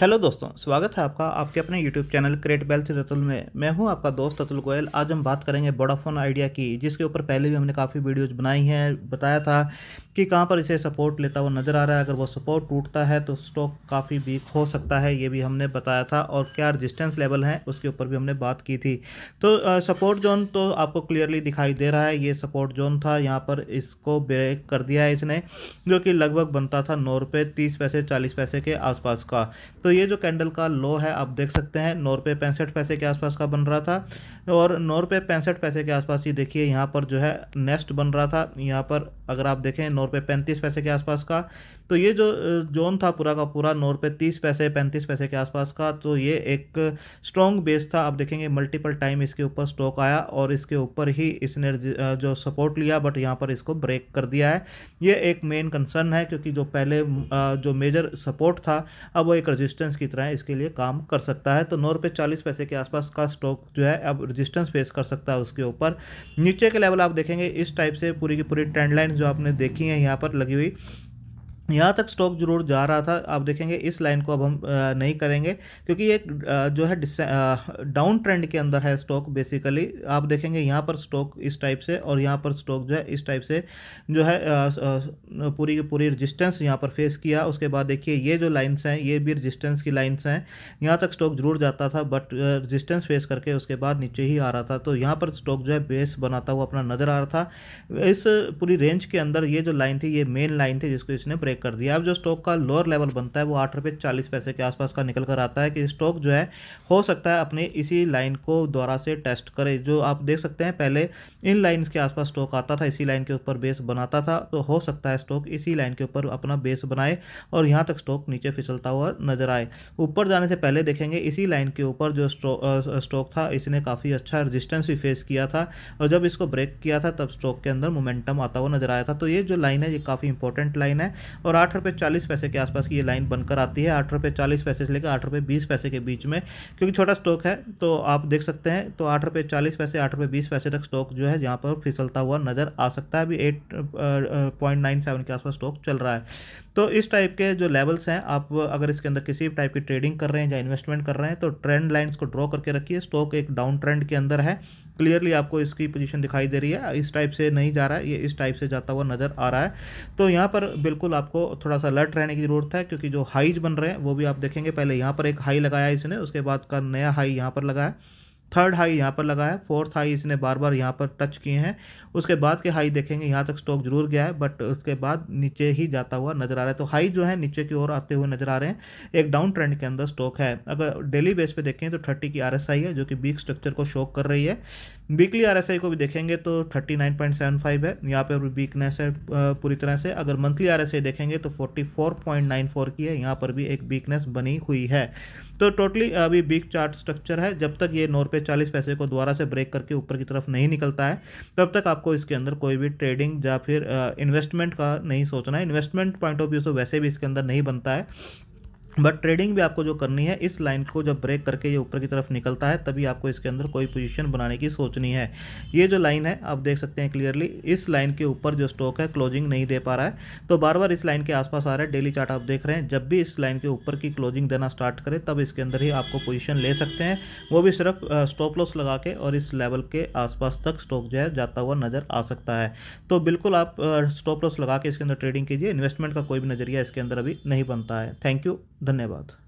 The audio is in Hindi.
हेलो दोस्तों स्वागत है आपका आपके अपने YouTube channel create wealth Ratul में मैं हूं आपका दोस्त अतुल गोयल आज हम बात करेंगे बोडाफोन आइडिया की जिसके ऊपर पहले भी हमने काफ़ी वीडियोज़ बनाई हैं बताया था कि कहां पर इसे सपोर्ट लेता हुआ नज़र आ रहा है अगर वो सपोर्ट टूटता है तो स्टॉक काफ़ी वीक हो सकता है ये भी हमने बताया था और क्या रजिस्टेंस लेवल है उसके ऊपर भी हमने बात की थी तो सपोर्ट जोन तो आपको क्लियरली दिखाई दे रहा है ये सपोर्ट जोन था यहाँ पर इसको ब्रेक कर दिया है इसने जो कि लगभग बनता था नौ रुपये तीस पैसे चालीस पैसे के आसपास का तो ये जो कैंडल का लो है आप देख सकते हैं नौ रुपये पैंसठ पैसे के आसपास का बन रहा था और नौ रुपये पैंसठ पैसे के आसपास ही देखिए यहाँ पर जो है नेस्ट बन रहा था यहाँ पर अगर आप देखें नौ रुपये पैंतीस पैसे के आसपास का तो ये जो जोन था पूरा का पूरा नौ रुपये तीस पैसे पैंतीस पैसे के आसपास का तो ये एक स्ट्रॉन्ग बेस था आप देखेंगे मल्टीपल टाइम इसके ऊपर स्टॉक आया और इसके ऊपर ही इसने जो सपोर्ट लिया बट यहाँ पर इसको ब्रेक कर दिया है ये एक मेन कंसर्न है क्योंकि जो पहले जो मेजर सपोर्ट था अब वो एक रजिस्टेंस की तरह इसके लिए काम कर सकता है तो नौ रुपये चालीस पैसे के आसपास का स्टॉक जो है अब रजिस्टेंस फेस कर सकता है उसके ऊपर नीचे के लेवल आप देखेंगे इस टाइप से पूरी की पूरी ट्रेंड लाइन जो आपने देखी हैं यहाँ पर लगी हुई यहाँ तक स्टॉक जरूर जा रहा था आप देखेंगे इस लाइन को अब हम नहीं करेंगे क्योंकि एक जो है डाउन ट्रेंड के अंदर है स्टॉक बेसिकली आप देखेंगे यहाँ पर स्टॉक इस टाइप से और यहाँ पर स्टॉक जो है इस टाइप से जो है पूरी की पूरी रजिस्टेंस यहाँ पर फेस किया उसके बाद देखिए ये जो लाइन्स हैं ये भी रजिस्टेंस की लाइन्स हैं यहाँ तक स्टॉक जरूर जाता था बट रजिस्टेंस फेस करके उसके बाद नीचे ही आ रहा था तो यहाँ पर स्टॉक जो है बेस बनाता हुआ अपना नज़र आ रहा था इस पूरी रेंज के अंदर ये जो लाइन थी ये मेन लाइन थी जिसको इसने ब्रेक कर दिया अब जो स्टॉक का लोअर लेवल बनता है वो आठ रुपये चालीस पैसे के आसपास का निकल कर आता है कि स्टॉक जो है हो सकता है अपने इसी लाइन को द्वारा से टेस्ट करे जो आप देख सकते हैं पहले इन लाइन्स के आसपास स्टॉक आता था इसी लाइन के ऊपर बेस बनाता था तो हो सकता है स्टॉक इसी लाइन के ऊपर अपना बेस बनाए और यहाँ तक स्टॉक नीचे फिसलता हुआ नजर आए ऊपर जाने से पहले देखेंगे इसी लाइन के ऊपर जो स्टॉक था इसने काफ़ी अच्छा रजिस्टेंस भी फेस किया था और जब इसको ब्रेक किया था तब स्टॉक के अंदर मोमेंटम आता हुआ नजर आया था तो ये जो लाइन है ये काफ़ी इंपॉर्टेंट लाइन है और आठ रुपये चालीस पैसे के आसपास की ये लाइन बनकर आती है आठ रुपये चालीस पैसे से लेकर आठ रुपये बीस पैसे के बीच में क्योंकि छोटा स्टॉक है तो आप देख सकते हैं तो आठ रुपये चालीस पैसे आठ रुपये बीस पैसे तक स्टॉक जो है यहाँ पर फिसलता हुआ नज़र आ सकता है अभी एट पॉइंट नाइन सेवन के आसपास स्टॉक चल रहा है तो इस टाइप के जो लेवल्स हैं आप अगर इसके अंदर किसी भी टाइप की ट्रेडिंग कर रहे हैं या इन्वेस्टमेंट कर रहे हैं तो ट्रेंड लाइन्स को ड्रॉ करके रखिए स्टॉक एक डाउन ट्रेंड के अंदर है क्लियरली आपको इसकी पोजीशन दिखाई दे रही है इस टाइप से नहीं जा रहा है ये इस टाइप से जाता हुआ नज़र आ रहा है तो यहाँ पर बिल्कुल आपको थोड़ा सा अलर्ट रहने की ज़रूरत है क्योंकि जो हाईज बन रहे हैं वो भी आप देखेंगे पहले यहाँ पर एक हाई लगाया इसने उसके बाद का नया हाई यहाँ पर लगाया थर्ड हाई यहाँ पर लगा है फोर्थ हाई इसने बार बार यहाँ पर टच किए हैं उसके बाद के हाई देखेंगे यहाँ तक स्टॉक जरूर गया है बट उसके बाद नीचे ही जाता हुआ नजर आ रहा है तो हाई जो है नीचे की ओर आते हुए नजर आ रहे हैं एक डाउन ट्रेंड के अंदर स्टॉक है अगर डेली बेस पे देखें तो थर्टी की आर है जो कि बीक स्ट्रक्चर को शोक कर रही है वीकली आर को भी देखेंगे तो थर्टी है यहाँ पर वीकनेस है पूरी तरह से अगर मंथली आर देखेंगे तो फोर्टी की है यहाँ पर भी एक वीकनेस बनी हुई है तो टोटली अभी बीक चार्ट स्ट्रक्चर है जब तक ये नोर पे चालीस पैसे को दोबारा से ब्रेक करके ऊपर की तरफ नहीं निकलता है तब तक आपको इसके अंदर कोई भी ट्रेडिंग या फिर इन्वेस्टमेंट का नहीं सोचना है इन्वेस्टमेंट पॉइंट ऑफ व्यू से वैसे भी इसके अंदर नहीं बनता है बट ट्रेडिंग भी आपको जो करनी है इस लाइन को जब ब्रेक करके ये ऊपर की तरफ निकलता है तभी आपको इसके अंदर कोई पोजीशन बनाने की सोचनी है ये जो लाइन है आप देख सकते हैं क्लियरली इस लाइन के ऊपर जो स्टॉक है क्लोजिंग नहीं दे पा रहा है तो बार बार इस लाइन के आसपास आ रहा है डेली चार्ट आप देख रहे हैं जब भी इस लाइन के ऊपर की क्लोजिंग देना स्टार्ट करें तब इसके अंदर ही आपको पोजिशन ले सकते हैं वो भी सिर्फ स्टॉप लॉस लगा के और इस लेवल के आसपास तक स्टॉक जो है जाता हुआ नज़र आ सकता है तो बिल्कुल आप स्टॉप लॉस लगा के इसके अंदर ट्रेडिंग कीजिए इन्वेस्टमेंट का कोई भी नज़रिया इसके अंदर अभी नहीं बनता है थैंक यू धन्यवाद